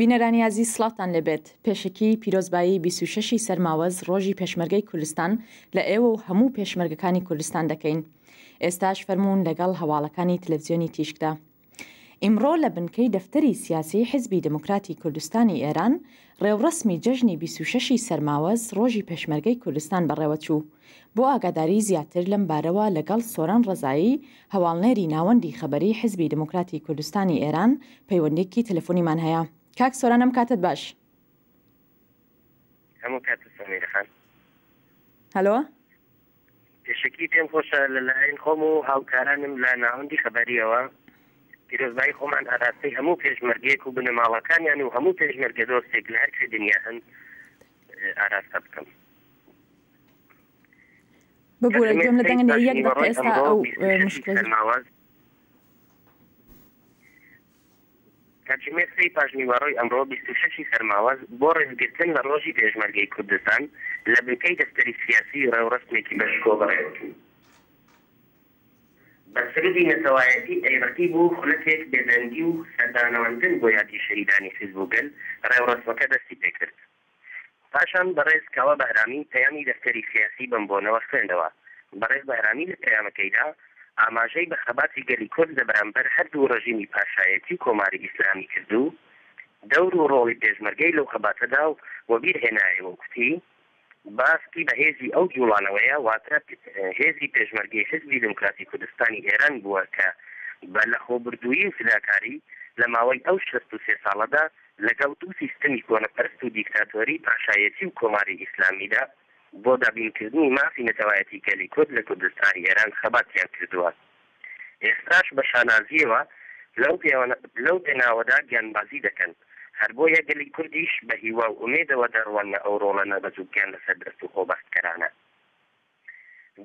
بینەرانی یازی سڵاتان لەبێت پێشکی پیرۆزبایی 26 سەرماوەز ڕۆژی پێشمەرگەی کوردستان لە ئێوە و هەموو پێشمەرگەکانی کوردستان دەکەین ئێستاش فەرمونون لەگەڵ هەواڵەکانی تلەڤزیۆنی تیشکدا ئیمڕۆ لە بنکەی دەفتەری سیاسی حزبی دموکراتی کوردستانی ئێران ڕێوڕسمی جژنی 26 سەرماوەز ڕۆژی پێشمەرگەی کوردستان بەڕێوەچوو بۆ ئاگاداری زیاتر لەم بارەوە لەگەڵ سۆران ڕزایی هەواڵنێری ناوەندی خەبەری حزبی دموکراتی کوردستانی ئێران پەیوەندێکی تەلەفۆنیمان هەیە کاک سۆرانم کاتت باش هەموو کات خان هەلۆ پێشکی پێم خۆشە لەلایەن خۆم و هاوکارانم لە ناوەندی خبریەوە پیرۆزبایی خۆمان ئاراستی هەموو پێشمەرگێک و بنەماڵەکانیان و هەموو پێشمەرگە دۆستێک لە هەرچی دنیا هەن ئاراستە بکەم ببوورە گوێم لە دەنگەن یەک دقیقە ئەو مشکل کاتژمێر سی پاژنیوەڕۆی ئەمڕۆ 26 سەرماوەز بۆ ڕێزگرتن لە ڕۆژی پێژمەرگەی کوردستان لە بنکەی دەستری سیاسی ڕێوڕستمێکی بەشکۆ بڕێت. بەسردی نەتەوایەتی ئەیڕەتی بوو خولەتێک بێدەنگی و سەردانەوەندن بۆ یادی شەریدانی حیزبووگەل ڕێوڕستمەکە دەستی پێکرد. پاشان بەڕێز کاوە بەهرامی پەیامی دەستری سیاسی بمبۆنەوە خوێندەوە بەڕێز بەهرامی لە پەیامەکەیدا ئاماژەی بە خەباتی گەلی کورد لە بەرامبەر هەردوو ڕژیمی پاشایەتی کۆماری ئیسلامی کردو دەور و ڕۆڵی پێشمەرگەی لەو خەباتەدا و وەبیر هێنایەوە کوتی باسکی بە هێزی ئەو جوڵانەوەیە واتە هێزی پێشمەرگی حزبی دموکراتی کوردستانی ئێران بووە کە بە لەخۆبردووی و فداکاری لە ماوەی ئەو سێ ساڵەدا لەگەڵ دوو سیستمی کۆنەپەرست و دیکتاتۆری پاشایەتی و کۆماری ئیسلامیدا بۆ دابینکردنی مافی نەتەوایەتی گەلی کورد لە کوردستانی ئێران خەباتیان کردووە ئێستاش بە شانازیەوە لەو لەو پێناوەدا گیانبازی دەکەن هەر بۆ یەگەلی کوردیش بە هیوا و ئومێدەوە دەڕوانە ئەو ڕۆڵەنە بەزووکیان لەسەر دەست و خۆبەستکەرانە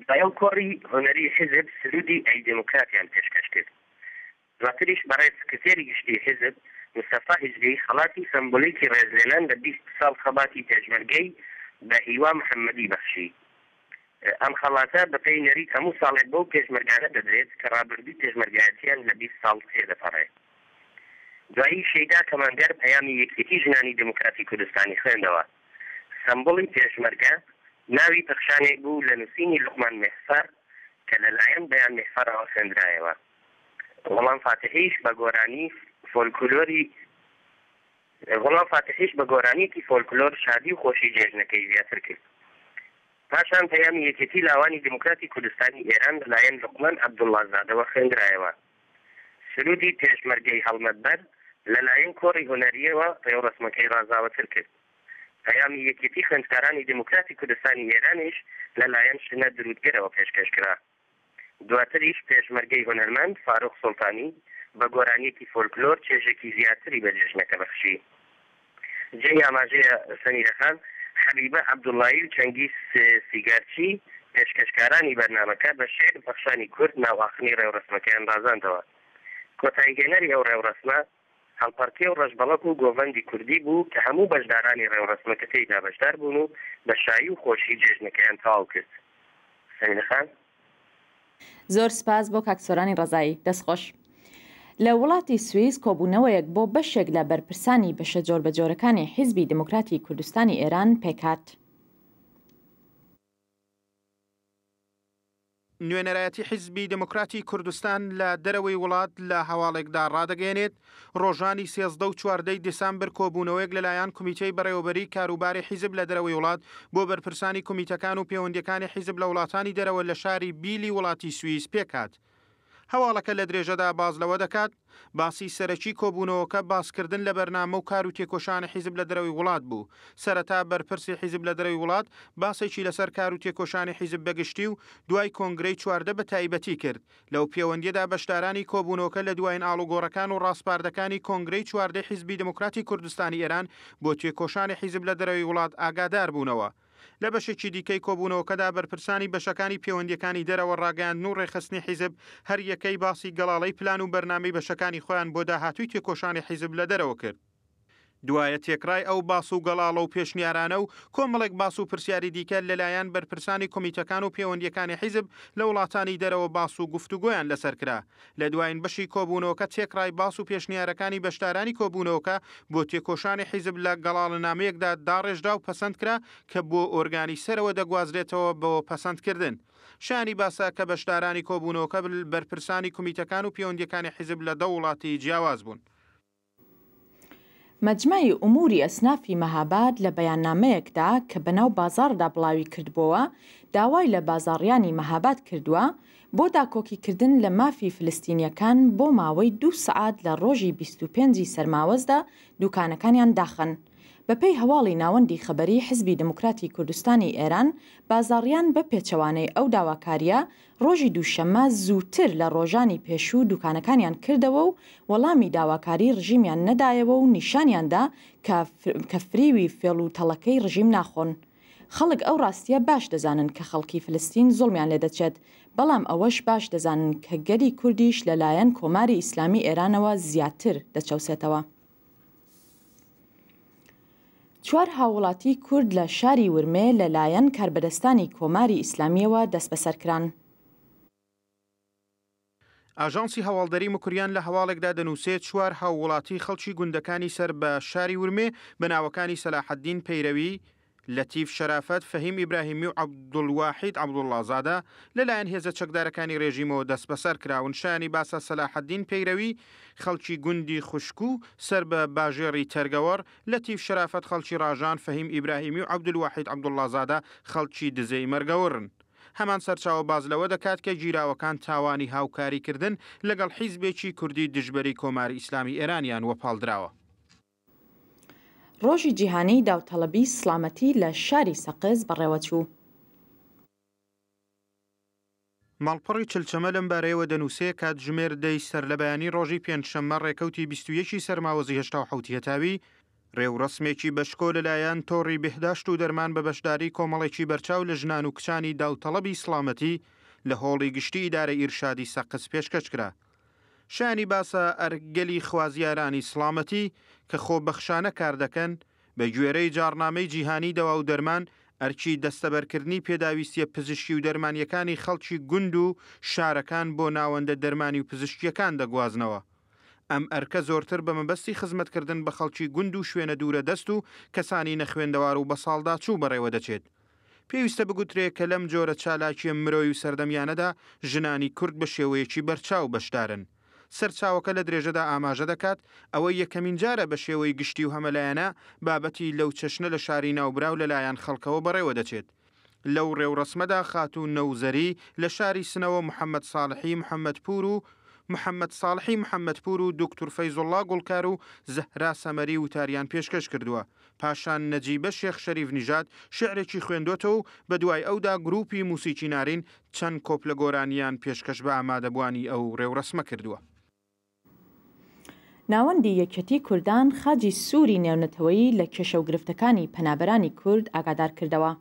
دایڵ کۆڕی هوەری حزب سرودی ئەی دموکراتیان پێشکەش کرد دواتریش بەڕێ سکرێری گشتی حزب مستەفا هجگەی خڵاتی سمبولیکی ڕێزلێنان لە 20 ساڵ خەباتی تێژمەرگەی بە هیوا محەممەدی بەخشی ئەم خەڵاتە بەپی نەریت هەموو ساڵێک بەو پێشمەرگانە دەدرێت کە ڕابردی پێشمەرگایەتیان لە 20 ساڵ تێ دەپەڕێت دوایی شەیدا کەمانگەر پەیامی یەکێتی ژنانی دموکراتی کوردستانی خوێندەوە سمبڵی پێشمەرگە ناوی پەخشانێک بوو لە نووسینی لقمان مێحسەر کە لەلایەن بەیان مێحفەرەوە خوێندرایەوە وەڵام فاتحیش بە گۆرانی فۆلکلۆری غڵام فاتحیش بە گۆرانیکی فۆلکلۆر شادی و خۆشی جێژنەکەی زیاتر کرد پاشان پەیامی یەکێتی لاوانی دموکراتی کوردستانی ئێران لەلایەن لقمان عبدوڵازادەوە خوێندرایەوە سرودی پێشمەرگەی هەڵمەدبەر لەلایەن کۆڕی هوەریەوە پێوەڕسمەکەی ڕزاوەتر کرد پەیامی یەکێتی خوێندکارانی دموکراتی کوردستانی ئێرانیش لەلایەن شنە درودگەرەوە پێشکەشکرا دواتریش پێشمەرگەی هوەرمەند فاروق سڵتانی بە گۆرانیەتی فۆلکلۆر چێژێکی زیاتری بە جژنەکە بەخشی جێ ئاماژەیە سەنیرەخان حەبیبە عەبدوڵایی و چەنگی سیگارچی پێشکەشکارانی بەرنمەکە بە شێر بەخشانی کورد ناواخنی ڕێوڕسمەکەیان ڕازاندەوە کۆتایگەنەری ئەو ڕێوڕسمە هەڵپەرکی و ڕژبەڵک و گۆڤندی کوردی بوو کە هەموو بەشدارانی ڕێوڕسمەکەتەی دابشدار بوون و بە شایی و خۆشی جێژنەکەیان تاو کرد سەینەخان زۆر سپاس بۆ کاکسۆرانی ڕزایی دەستخۆش لە وڵاتی سوئیس کۆبوونەوەیەک بۆ بەشێک لە بەرپرسانی بەشە جۆربەجۆرەکانی حیزبی دموکراتی کوردستانی ئێران پێکات. نوێنەرایەتی حیزبی دموکراتی کوردستان لە دەرەوەی وڵات لە هەواڵێکدا ڕدەگەێنێت ڕۆژانی سێزدە و چواردەی دسامبر کۆبوونەوەیەک لەلایەن کمیتەی بەڕێوەبەری کاروباری حیزب لە دەرەوەی وڵات بۆ بەرپرسانی کمیتەکان و پەیوەندەکانی حیزب لە وڵاتانی دەرەوە لە شاری بیلی وڵاتی سوئیس پێکات. هەواڵەکە لە درێژەدا باز لەوە دەکات باسی سەرەکی کۆبوونەوەکە باسکردن لە بەرنامە و کار و تێکۆشانە حیزب لە دەرەوەی وڵات بوو سەرەتا بەرپرسی حیزب لە دەرەوەی وڵات باسێکی لەسەر کار و تێکۆشانی حیزب بەگشتی و دوای کۆنگرەی چواردە بە تایبەتی کرد لەو پەیوەندیدا بەشدارانی کۆبوونەوەکە لە دوایین ئالوگۆڕەکان و ڕاستپاردەکانی کۆنگرەی چواردە حیزبی دموکراتی کوردستانی ئێران بۆ تێکۆشانی حیزب لە دەرەوەی وڵات ئاگادار بوونەوە. لە بەشێکی دیکەی کۆبوونەوەکەدا بەرپرسانی بەشەکانی پەیوەندیەکانی دەرەوە ڕاگەاند و ڕێخستنی حیزب هەر یەکەی باسی گەڵاڵی پلان و بەرنامەی بەشەکانی خۆیان بۆ داهاتوی تێکۆشانی حیزب لە دەرەوە کرد. دوایە تێکرای ئەو باس و گەڵاڵە و پێشنیارانە و کۆمەڵێک باس و پرسیاری دیکە لەلایەن بەرپرسانی کمیتەکان و پەیوەندیەکانی حیزب لە وڵاتانی دەرەوە باس و گفتوگۆیان لەسەر کرا لە دوایین بەشی کۆبوونەوەکە تێکرای باس و پێشنیارەکانی بەشدارانی کۆبوونەوەکە بۆ تێکۆشانی حیزب لە گەڵاڵە نامەیەکدا داڕێژدا و پەسەند کرا کە بۆ ئۆرگانی سەرەوە دەگوازرێتەوە بەوە پەسەندکردن. شانی باسا کە بەشدارانی کۆبوونەوەکە بەرپرسانی کمیتەکان و پەیوەندیەکانی حیزب لە دە وڵاتی جیاواز بوون. مەجمعی ئوموری ئەسنافی مەهاباد لە بەیاننامەیەکدا کە بەناو بازاردا بڵاوی کردبووە داوای لە بازاڕیانی مەهاباد کردووە بۆ داکۆکیکردن لە مافی فلستینیەکان بۆ ماوەی دو سعات لە ڕۆژی 25 سەرماوەزدا دوکانەکانیان داخن. بەپەی هەواڵی ناوەندی خەبەری حزبی دموکراتی کوردستانی ئێران بازاڕیان بە پێچەوانەی ئەو داواکاریە ڕۆژی دووشەممە زووتر لە ڕۆژانی پێشوو دوکانەکانیان کردەوە و وەڵامی داواکاری ڕژیمیان نەدایەوە و نیشانیاندا کە فریوی فێڵ و تەڵەکەی ڕژیم ناخۆن. خەڵک ئەو ڕاستیە باش دەزانن کە خەڵکی فلستین زۆڵمیان لێ دەچێت بەڵام ئەوەش باش دەزانن کە گەری کوردیش لەلایەن کۆماری ئیسلامی ئێرانەوە زیاتر دەچەوسێتەوە. چوار هاوڵاتی کورد لە شاری ورمێ لەلایەن کاربەدەستانی کۆماری ئیسلامیەوە دەست بەسەرکران. ئاژانسی هەواڵدەری مکوریان لە هەواڵێکدا دەنووسێت چوار هاوڵاتی خەڵکی گوندەکانی سەر بە شاری ورمێ بەناوەکانی سەلاحەدین پەیرەوی لەتیف شەرافەت فەهیم ئیبراهیمی و عبدڵواحید عبدوڵلازادە لەلایەن هێزە چەکدارەکانی ڕێژیمەوە دەست بەسەر کراون شانی باسە سەلاحەدین پەیرەوی خەڵکی گوندی خوشک و سەر بە باژێری تەرگەوەڕ لەتیف شەرافەت خەڵکی ڕژان فەهیم ئیبراهیمی و عبدولواحید عبدوڵلازادە خەڵکی دزەی مەرگەورن. هەمان سەرچاوە باز لەوە دەکات کە گیراوەکان تاوانی هاوکاریکردن لەگەڵ حیزبێکی کوردی دژبەری کۆماری ئیسلامی ئێرانیان وەپالدراوە. ڕۆژی جیهانەی داوتەلەبی سلامەتی لە شاری سەقز بەڕێوەچوو. ماڵپەڕی چلچەمە لەم بارەیەوە دەنووسەیە کات ژمێر دەی سەر لە بەیانی ڕۆژی پێنجشەممە ڕێکەوتی 21 سەرماوەزی هشتا حوتەتاوی ڕێوڕسمێکی بەشکۆ لەلایەن تۆڕی بهداشت و دەرمان بە بەشداری کۆمەڵێکی بەرچاو لە ژنان و کچانی داوتەڵەبی سلامەتی لە هۆڵی گشتی دارە ئیرشادی سەقس پێشکەشکرا شانی باسە ئەرگەلی خوازیارانی سلامەتی کە خۆبەخشانە کار دەکەن بە گوێرەی جارنامەی جیهانی دەوا و دەرمان ئەرچی دەستەبەرکردنی پێداویستیە پزیشکی و دەرمانیەکانی خەڵکی گوند و شارەکان بۆ ناوەندە دەرمانی و پزیشکیەکان دەگوازنەوە. ئەم ئەرکە زۆرتر بە مەبەستی خزمەتکردن بە خەڵکی گوند و شوێنە دوورە دەست و کەسانی نەخوێندەوار و بە ساڵدا چوو بەڕێوە دەچێت. پێویستە بگوترێ کە لەم جۆرە چالاکیە مرۆی و سەردەمیانەدا ژنانی کورد بە شێوەیەکی بەرچاو بەشدارن. سەرچاوەکە لە درێژەدا ئاماژە دەکات ئەوەی یەکەمین جارە بە شێوەی گشتی و هەمەلایەنە بابەتی لەو چەشنە لە شاری ناوبراو لەلایەن خەڵکەوە بەڕێوە دەچێت. لەو ڕێوڕسمەدا خات و نەوزەری لە شاری سنەوە محەممەد ساڵحی محەممەد پور و محەممەد ساڵحی محەممەد پور و دکتور فەیزۆڵا گوڵکار و زەهرا سەمەری وتاریان پێشکەش کردووە پاشان نەجیبە شێخ شەریف نیژات شعرێکی خوێندوێتە و بە دوای ئەودا گروپی موسیچی نارین چەند کۆپ لە گۆرانیان پێشکەش بە ئامادەبوانی ئەو ڕێوڕسمە کردووە ناوەندی یەکەتی کوردان خاجی سووری نێونەتەوەی لە کێشە و گرفتەکانی پەنابەرانی کورد ئاگادار کردەوە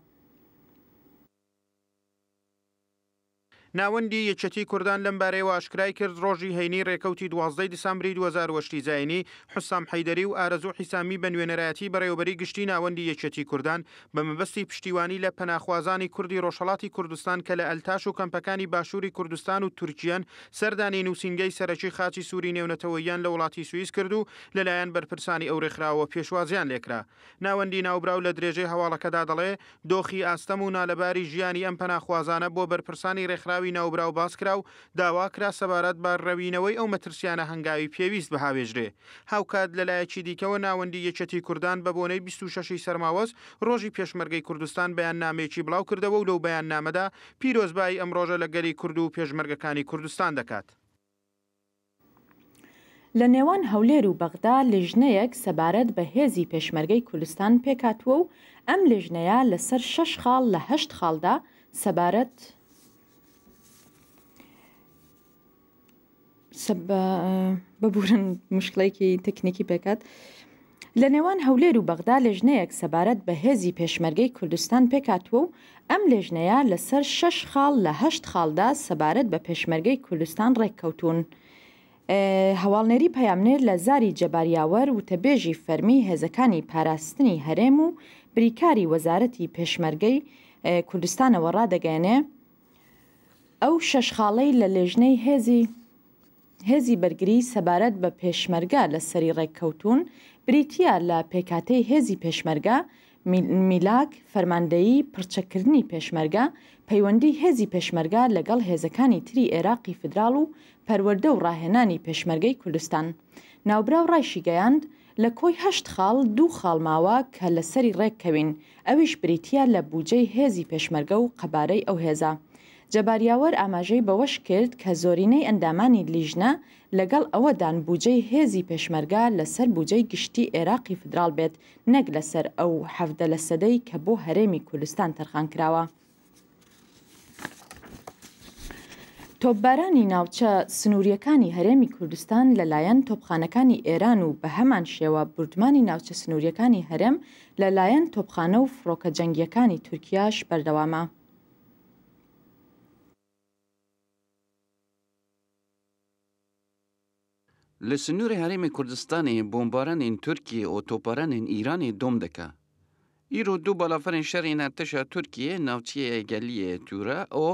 ناوەندی یەکەتی کوردان لەم بارەی واشکرای کرد ڕۆژی هەینی ڕێکەوتی 12 دیسامبری 2010 زایانی حسام حیدری و ئارەزوو حیسامی بە نوێنەرایەتی بەڕێوبەری گشتی ناوەندی یەکەتی کوردان بە مەبەستی پشتیوانی لە پەناخوازانی کوردی ڕۆژهڵاتی کوردستان کە لە ئەلتاش و کەمپەکانی باشووری کوردستان و تورکیان سەردانی نووسنگی سەرەکی خاچی سووری نێونەتەوەیان لە وڵاتی سوئیس کرد و لەلایەن بەرپرسانی ئەورێکراوە پێشوازیان لێکرا ناوەندی ناوبراو لە درێژەی هەواڵەکەدا دەڵێ دۆخی ئاستەم و نالەباری ژیانی ئەم پەناخوازانە بۆ بەرپرسانی ڕێکخراوی ڕووداوی ناوبرا و باسکرا و داواکرا سەبارەت بە ڕەوینەوەی ئەو مەترسیانە هەنگاوی پێویست بەهاوێژرێ هاوکات لەلایەکی دیکەوە ناوەندی یەچەتی کوردان بە بۆنەی 26 سەرماوەز ڕۆژی پێشمەرگەی کوردستان بەیان نامێکی بڵاو کردەوە و لەو بەیان نامەدا پیرۆزبایی ئەمڕۆژە لە گەری کورد و پێشمەرگەکانی کوردستان دەکات. لە نێوان هەولێر و بەغدا لێژنەیەک سەبارەت بە هێزی پێشمەرگەی کوردستان پێکاتوە و ئەم لێژنەیە لەسەر شەش خاڵ لە هەشت خاڵدا سەبارەت ببورن مشکلێکی تەکنیکی پێکات. لە نێوان هەولێر و بەغدا لێژنەیەک سەبارەت بە هێزی پێشمەرگەی کوردستان پێکاتوە و ئەم لێژنەیە لەسەر شەش خاڵ لە هەشت خاڵدا سەبارەت بە پێشمەرگەی کوردستان ڕێککەوتون. هەواڵنێری پەیامنێر لە زاری جەباریاوەر و تەبێژی فەرمی هێزەکانی پاراستنی هەرێم و بریکاری وەزارەتی پێشمەرگەی کوردستانەوە ڕدەگەێنێ ئەو شەشخاڵەی لە لێژنەی هێزی هێزی بەرگری سەبارەت بە پێشمەرگا لە سەری ڕێککەوتون بریتیا لە پێکاتەی هێزی پێشمەرگا میلاک فەرماندەیی پرچەکردنی پێشمەرگا پەیوەندی هێزی پێشمەرگا لەگەڵ هێزەکانی تری عێراقی فدرال و پەروەەردە و ڕاهێنانی پێشمەرگەی کوردستان ناوبراو ڕایشی گەیاند لە کۆی هەشت خاڵ دوو خاڵماوە کە لەسەری ڕێک کەوین ئەویش بریتیا لە بوجەی هێزی پێشمەرگە و قەبارەی ئەو هێزە. جەباریاوەر ئاماژەی بەوەش کرد کە زۆرینەی ئەندامانی لیژنە لەگەڵ ئەوەدان بودجەی هێزی پێشمەرگا لەسەر بودجەی گشتی عێراقی فدرال بێت نەک لەسەر ئەو حەفدە لە سەدەی کە بۆ هەرێمی کوردستان تەرخان کراوە. تۆپبارانی ناوچە سنووریەکانی هەرێمی کوردستان لەلایەن تۆپخانەکانی ئێران و بە هەمان شێوە بردمانی ناوچە سنووریەکانی هەرێم لەلایەن تۆپخانە و فڕۆکە جەنگیەکانی تورکیاش بەردەوامە. Li sinûrê Herêmê Kurdistanê bombaranên Tirkiyê û toparanên İranê dom dike. Îro du balaferên şerên erteşa Tirkiye navçiyê geliyê tura û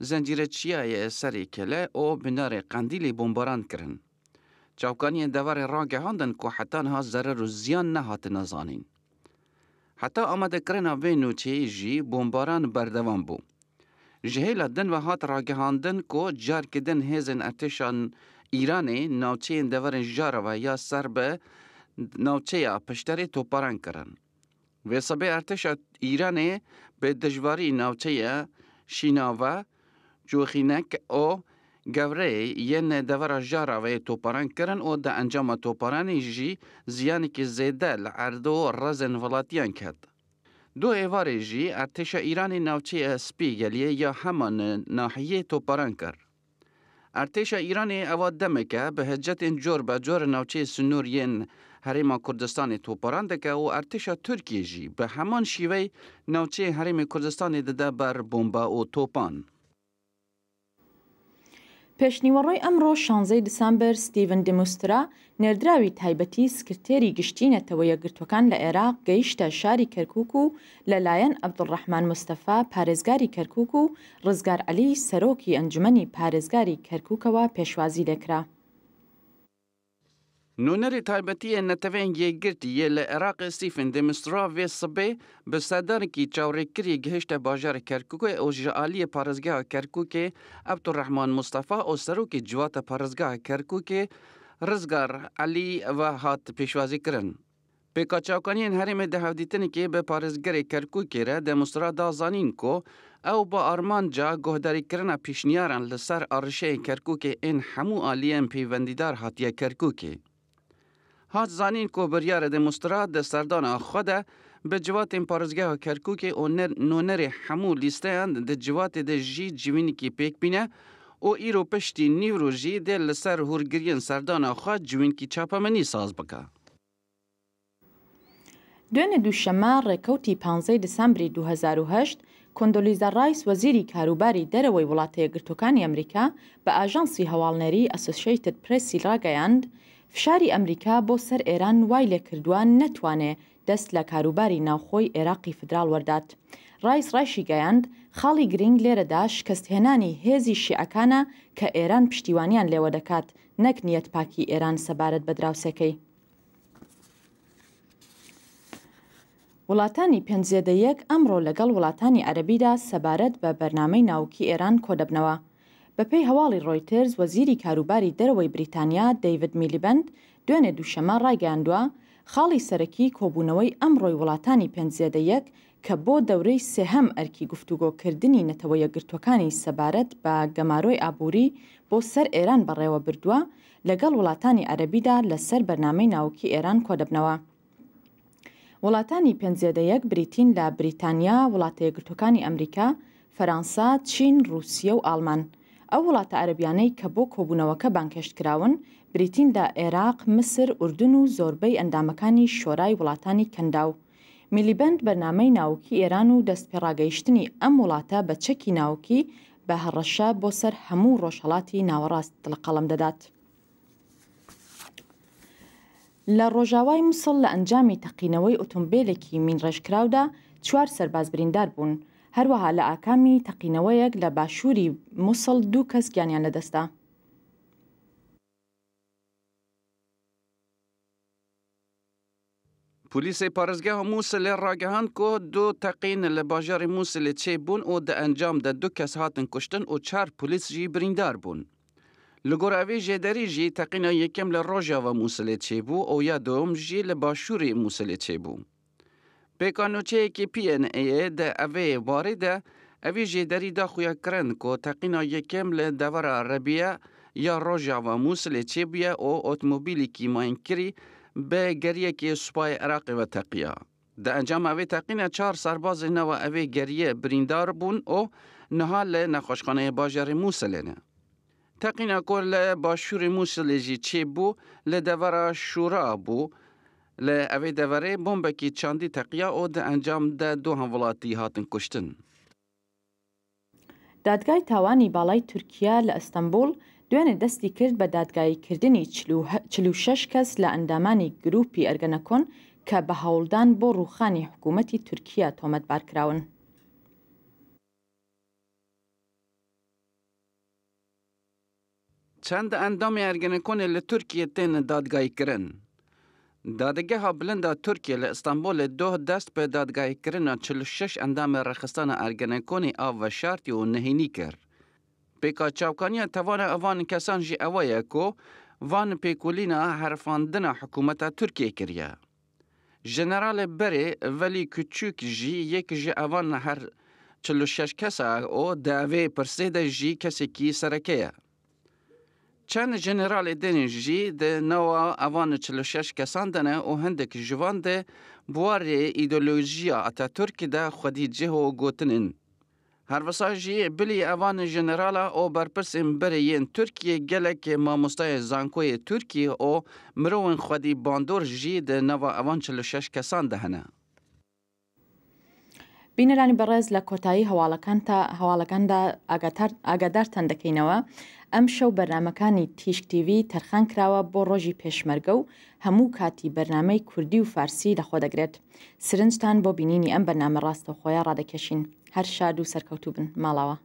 zencîreçiyayê serê kele û binarê qendîlê bombaran kirin. Çavkaniyên devarê ragihandin ku hetan ha zerer û ziyan nehatin zanîn. Heta amadekirina vê nûçeyê jî bombaran berdevan bû. Ji hêla din ve hat ragihandin ku carkidin hêzên erteşan ایرانی ناوچه دور جاروا یا سر به ناوچه پشتری توپاران کرن. و سبه ارتش ایران به دشواری ناوچه شیناوه، جوخینک او گوره ین دور جاراوی توپاران کرن و ده انجام توپاران جی زیانی که زیده لعردو رزن ولاتیان کرد. دو ایوار جی ارتش ایرانی نوچه سپی گلیه یا همان ناحیه توپاران کرد. ارتش ایرانی اوا دمه که به هجت این جور به جور نوچه سنور ین حریم کردستان توپارانده که و ارتش ترکیه جی به همان شیوه نوچه حریم کردستان داده بر بمبا و توپان. پێشنیوەڕۆی ئەمڕۆ شانزەی دسامبەر ستیڤن دموسترا نێردراوی تایبەتی سکرتێری گشتینەتەوە یەگرتوەکان لە عێراق گەیشتە شاری کەرکک و لەلایەن عبدڕەحمان مستەفا پارێزگاری کەرکک و ڕزگار علی سەرۆکی ئەنجمەنی پارێزگاری کەرککەوە پێشوازی دەکرا. نونري تایبەتیە نەتەوێن یەگرتیە لە عێراقی سیفن دمستراێ سبێ بە سەدارێکی چاوڕێککری گەهشتە باژارە کەرککوی ئەو ژعالیە پارێزگا کەرککێ ئەبتو ڕحمان مستەفا ئەو سەرۆکی جواتە پارێزگا کەرککێ ڕزگار علی ئەوە هات پێشوازی کرن. پێکچاوکانیان هەرێمە دەهاودیتنێکی بە پارێزگەری کەرککێرە دەموسترا دازانین کۆ، ئەو بە ئارمانجا گۆهداریکردنا پیشنیاران لەسەر ئاڕشەی کەرککێ ئێن هەموو عالیەن پەیوەندیدار هاتیە کەرککێ. هات زانین کۆبریارە دموسترا دەسەردانا خودە بە جواتên parêzgeha Kerkûkê nonerê hemû lîsteyan di ciwatê de jî ciwînekî pêk bîne û îro piştî nîvro jî dê li ser hûrgiriyên serdana xwe ciwînkî çapemenî saz bike. دوێنێ دووشەمە ڕێکەوتی 15 دسمبری 2010 کۆندۆلیزا ڕایس وەزیری کاروباری دەرەوەی وڵاتەیە گرتوەکانی ئەمریکا بە ئاژانسی هەواڵنەری ئەسوسییتت پرسی ڕاگەیاند فشاری ئەمریکا بۆ سەر ئێران وای لێکردوان نەتوانێ دەست لە کاروباری ناوخۆی عێراقی فدرال وەردات. ڕایس ڕایشی گەیاند خاڵی گرنگ لێرەدا شکستهێنانی هێزی شیعەکانە کە ئێران پشتیوانیان لێوە دەکات نەک نیەت پاکی ئێران سەبارەت بە دراوسەکەی. وڵاتانی پێنجێدەیەک ئەمڕۆ لەگەڵ وڵاتانی عەربیدا سەبارەت بە بەرنامەی ناوکی ئێران کۆدەبنەوە. بەپی هەواڵی ڕۆیترز وەزیری کاروباری دەرەوەی بریتانیا دەیڤد میلیبند دوێنێ دووشەمە ڕایگەاندووە خاڵی سەرەکی کۆبوونەوەی ئەمڕۆی وڵاتانی پێنجێدەیەک کە بۆ دەورەی سێهەم ئەرکی گفتوگۆکردنی نەتەوە یەگرتوەکانی سەبارەت بە گەمارۆی ئابووری بۆ سەر ئێران بەڕێوە بردووە لەگەڵ وڵاتانی عەربیدا لە سەر بەرنمەی ناوکی ئێران کۆدەبنەوە. وڵاتانی پێنجێدەیەک بریتین لە بریتانیا وڵاتە یەگرتوەکانی ئەمریکا، فەرەنسا، چین، رووسیە و ئالمان. ئەو وڵاتە عەربیانەی کە بۆ کۆبوونەوەکە بانکەشت کراون بریتیندا عێراق مسر ئوردن و زۆربەی ئەندامەکانی شۆرای وڵاتانی کەنداو میلیبند بەرنامەی ناوکی ئێران و دەستپێڕاگەیشتنی ئەم وڵاتە بە چەکی ناوکی بە هەڕەشە بۆ سەر هەموو ڕۆژهڵاتی ناوەڕاست لەقەڵم دەدات. لە ڕۆژاوای مووسڵ لە ئەنجامی تەقینەوەی ئۆتۆمبیلێکی مین ڕێژکراودا چوار سەرباز بریندار بوون هەروەها لە ئاکامی تەقینەوەیەک لە باشووری مووسڵ دوو کەس گیانیان لەدەستا. پلیسی پارێزگەها مووسل لێ ڕاگەهان کۆ دوو تەقین لە باژاری مووسلی چێ بوون و دە ئەنجامدا دوو کەس هاتن کوشتن و چار پلیسژی بریندار بوون. لە گۆراوی ژێدەریژی تەقینە یەکەم لە ڕۆژاوە مووسلێ چێبوو ئەو یا دۆم ژی لە باشووری مووسلێ چێبوو. پیکانوچه که پی ان ده اوی وارده اوی دا خویا کرن که تقینا یکم دور عربیه یا روژا و موسل چه او اتومبیلی کی ماین کری به گریه که سپای عراقی و تقیه. ده انجام اوی تقینا چار سرباز نو اوی گریه بریندار بون او نهال نخوشخانه باجر موسلنه. تقینا کل باشور موسل جی چه بو دور شورا بو لە ئەوەی دەڤەرێ بۆمبێکی چاندی تەقیا ئۆ دە ئەنجامدا دوو هەم وڵاتی هاتن کوشتن. دادگای تاوانی باڵای تورکیا لە ئەستەمبول دوێنێ دەستی کرد بە دادگاییکردنی 46 کەس لە ئەندامانی گروپی ئەرگەنەکۆن کە بە هەوڵدان بۆ ڕوخانی حکوومەتی تورکیا تۆمەتبارکراون. چەندە ئەندامی ئەرگەنەکۆنێ لە تورکیە تێنە دادگایکردن. دادگاه بلند ترکیه له استانبول دوه دست به دادگاه کرنا 46 اندام رخصتان ارگنکون آو و شرطی و نهینی کرد. پیکا چاوکانی توان اوان کسان جی اوایه کو وان پیکولینا حرفاندن حکومت ترکیه کریه. جنرال بری ولی کچوک جی یک جی اوان هر 46 کسا او دعوی پرسیده جی کسی کی سرکیه. چەند ژنرالێ دێنژی دەنەوە ئەوانە چلو شش کەسان دەنە و هەندێک ژوان دێ بوارێ ئیدۆلۆژیە ئەتا تورکیدا خودی جێهۆ گوتنن. هەروەساژی بلی ئەوانە ژنرالا ئۆ بەرپرسن برە یەن تورکیە گەلێکی مامۆستای زانکۆیە تورکی ئۆ مرۆون خودی باندۆر ژی دەنەوە ئەوان چلو شش کەسان دەهەنە. بینەرانی بەڕێز لە کۆتایی هەواڵەکان تا هەواڵەکاندا ئاگادار تەندەکەینەوە ئەم شەو بەرنمەکانی تیشکتیوی تەرخان کراوە بۆ ڕۆژی پێشمەرگە و هەموو کاتی بەرنمەی کوردی و فارسی لەخۆ دەگرێت سرنجتان بۆ بینینی ئەم بەرنامە ڕاستە خۆیان ڕادەکەشین هەر شاد و سەرکەوتوو بن ماڵاوە.